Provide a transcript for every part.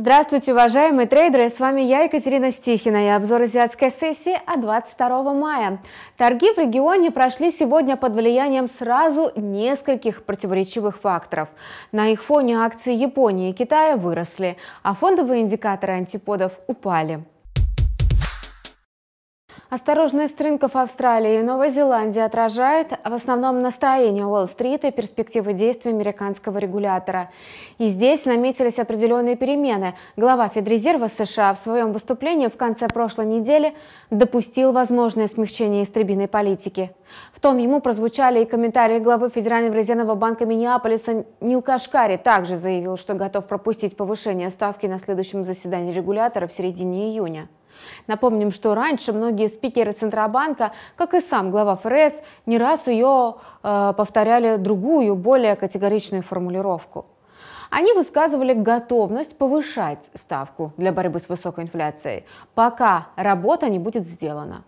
Здравствуйте, уважаемые трейдеры! С вами я, Екатерина Стихина и обзор азиатской сессии от 22 мая. Торги в регионе прошли сегодня под влиянием сразу нескольких противоречивых факторов. На их фоне акции Японии и Китая выросли, а фондовые индикаторы антиподов упали. Осторожность рынков Австралии и Новой Зеландии отражает в основном настроение уолл стрит и перспективы действий американского регулятора. И здесь наметились определенные перемены. Глава Федрезерва США в своем выступлении в конце прошлой недели допустил возможное смягчение истребиной политики. В тон ему прозвучали и комментарии главы Федерального резервного банка Миннеаполиса Нил Кашкари также заявил, что готов пропустить повышение ставки на следующем заседании регулятора в середине июня. Напомним, что раньше многие спикеры Центробанка, как и сам глава ФРС, не раз ее э, повторяли другую, более категоричную формулировку. Они высказывали готовность повышать ставку для борьбы с высокой инфляцией, пока работа не будет сделана.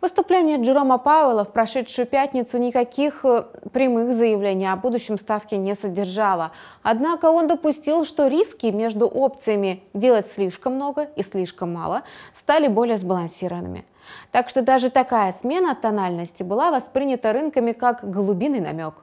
Выступление Джерома Пауэлла в прошедшую пятницу никаких э, прямых заявлений о будущем ставке не содержало. Однако он допустил, что риски между опциями делать слишком много и слишком мало стали более сбалансированными. Так что даже такая смена тональности была воспринята рынками как голубиный намек.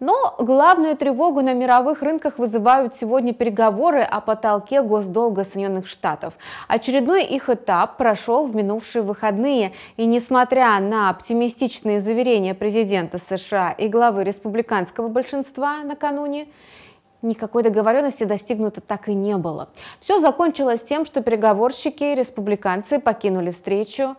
Но главную тревогу на мировых рынках вызывают сегодня переговоры о потолке госдолга Соединенных Штатов. Очередной их этап прошел в минувшие выходные, и несмотря на оптимистичные заверения президента США и главы республиканского большинства накануне, никакой договоренности достигнуто так и не было. Все закончилось тем, что переговорщики и республиканцы покинули встречу.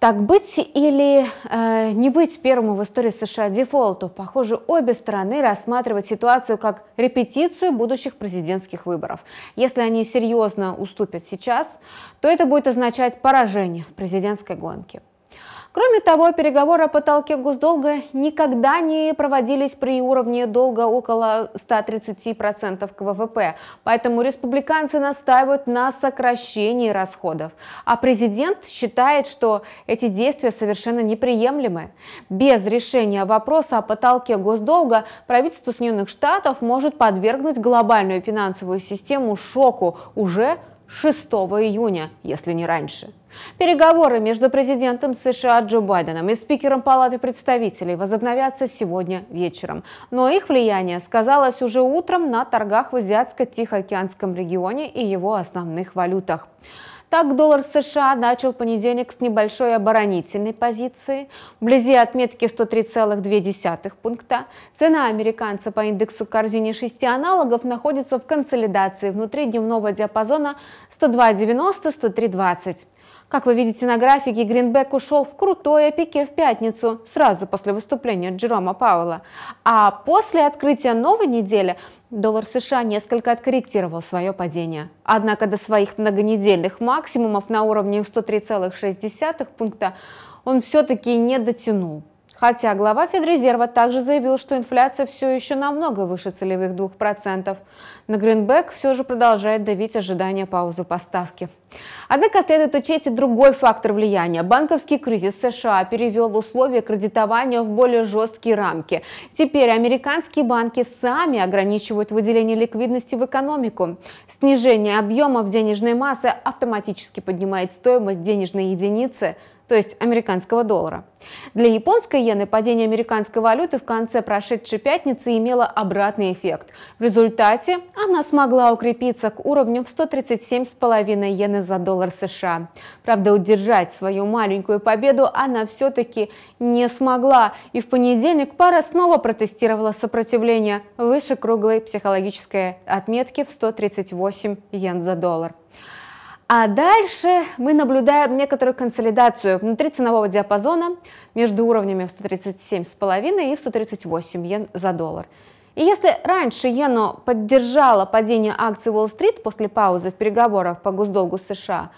Так быть или э, не быть первому в истории США дефолту? Похоже, обе стороны рассматривают ситуацию как репетицию будущих президентских выборов. Если они серьезно уступят сейчас, то это будет означать поражение в президентской гонке. Кроме того, переговоры о потолке госдолга никогда не проводились при уровне долга около 130% к ВВП, поэтому республиканцы настаивают на сокращении расходов. А президент считает, что эти действия совершенно неприемлемы. Без решения вопроса о потолке госдолга правительство Соединенных Штатов может подвергнуть глобальную финансовую систему шоку уже 6 июня, если не раньше. Переговоры между президентом США Джо Байденом и спикером Палаты представителей возобновятся сегодня вечером. Но их влияние сказалось уже утром на торгах в Азиатско-Тихоокеанском регионе и его основных валютах. Так, доллар США начал понедельник с небольшой оборонительной позиции, вблизи отметки 103,2 пункта. Цена американца по индексу корзине 6 аналогов находится в консолидации внутри дневного диапазона 102,90-103,20. Как вы видите на графике, Гринбек ушел в крутое пике в пятницу, сразу после выступления Джерома Пауэлла. А после открытия новой недели доллар США несколько откорректировал свое падение. Однако до своих многонедельных максимумов на уровне 103,6 пункта он все-таки не дотянул. Хотя глава Федрезерва также заявил, что инфляция все еще намного выше целевых 2%. На Гринбек все же продолжает давить ожидания паузы поставки. Однако следует учесть и другой фактор влияния. Банковский кризис США перевел условия кредитования в более жесткие рамки. Теперь американские банки сами ограничивают выделение ликвидности в экономику. Снижение объемов денежной массы автоматически поднимает стоимость денежной единицы – то есть американского доллара. Для японской иены падение американской валюты в конце прошедшей пятницы имело обратный эффект. В результате она смогла укрепиться к уровню в 137,5 иены за доллар США. Правда, удержать свою маленькую победу она все-таки не смогла. И в понедельник пара снова протестировала сопротивление выше круглой психологической отметки в 138 йен за доллар. А дальше мы наблюдаем некоторую консолидацию внутри ценового диапазона между уровнями 137,5 и 138 йен за доллар. И если раньше иену поддержала падение акций Уолл-стрит после паузы в переговорах по госдолгу США,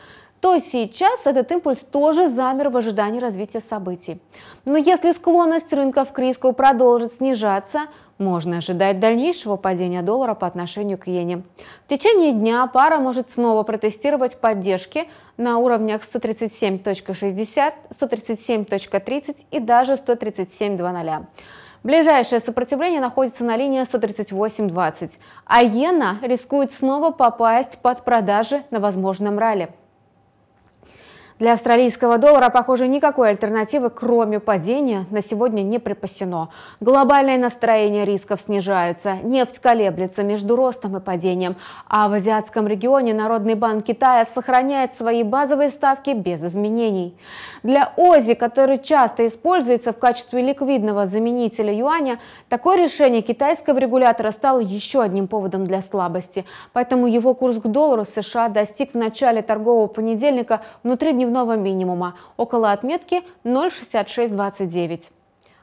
то сейчас этот импульс тоже замер в ожидании развития событий. Но если склонность рынков к риску продолжит снижаться, можно ожидать дальнейшего падения доллара по отношению к иене. В течение дня пара может снова протестировать поддержки на уровнях 137.60, 137.30 и даже 137.00. Ближайшее сопротивление находится на линии 138.20, а иена рискует снова попасть под продажи на возможном ралли. Для австралийского доллара, похоже, никакой альтернативы, кроме падения, на сегодня не припасено. Глобальное настроение рисков снижается, нефть колеблется между ростом и падением, а в азиатском регионе Народный банк Китая сохраняет свои базовые ставки без изменений. Для ОЗИ, который часто используется в качестве ликвидного заменителя юаня, такое решение китайского регулятора стало еще одним поводом для слабости. Поэтому его курс к доллару США достиг в начале торгового понедельника внутридневного дневного минимума, около отметки 0,6629.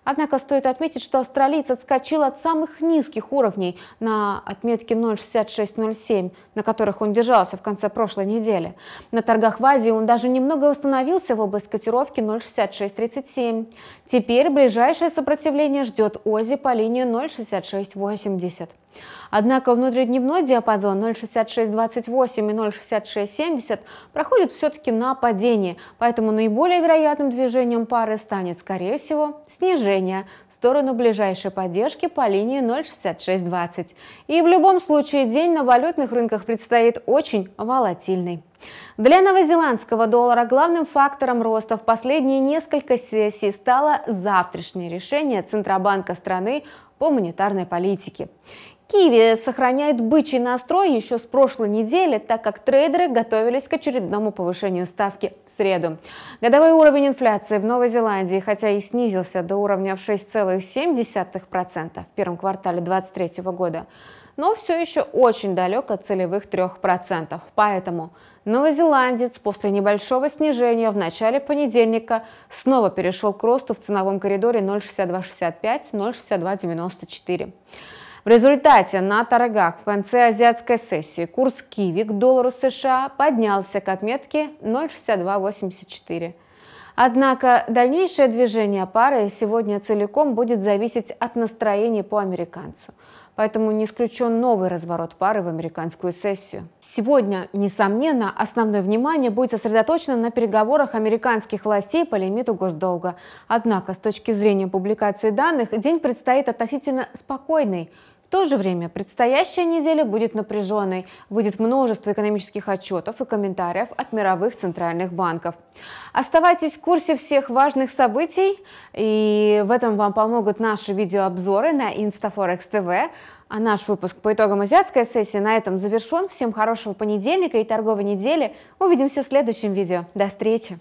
Однако стоит отметить, что австралиец отскочил от самых низких уровней на отметке 0,6607, на которых он держался в конце прошлой недели. На торгах в Азии он даже немного восстановился в область котировки 0,6637. Теперь ближайшее сопротивление ждет ОЗИ по линии 0,6680. Однако внутридневной диапазон 0,6628 и 0,6670 проходит все-таки на падении, поэтому наиболее вероятным движением пары станет, скорее всего, снижение в сторону ближайшей поддержки по линии 0,6620. И в любом случае день на валютных рынках предстоит очень волатильный. Для новозеландского доллара главным фактором роста в последние несколько сессий стало завтрашнее решение Центробанка страны по монетарной политике. Киви сохраняет бычий настрой еще с прошлой недели, так как трейдеры готовились к очередному повышению ставки в среду. Годовой уровень инфляции в Новой Зеландии, хотя и снизился до уровня в 6,7% в первом квартале 2023 года, но все еще очень далек от целевых 3%. Поэтому новозеландец после небольшого снижения в начале понедельника снова перешел к росту в ценовом коридоре 0,6265-0,6294. В результате на торгах в конце азиатской сессии курс киви к доллару США поднялся к отметке 0,6284. Однако дальнейшее движение пары сегодня целиком будет зависеть от настроения по американцу поэтому не исключен новый разворот пары в американскую сессию. Сегодня, несомненно, основное внимание будет сосредоточено на переговорах американских властей по лимиту госдолга. Однако, с точки зрения публикации данных, день предстоит относительно спокойный. В то же время предстоящая неделя будет напряженной. Будет множество экономических отчетов и комментариев от мировых центральных банков. Оставайтесь в курсе всех важных событий, и в этом вам помогут наши видеообзоры на Instaforex TV. А наш выпуск по итогам азиатской сессии на этом завершен. Всем хорошего понедельника и торговой недели. Увидимся в следующем видео. До встречи!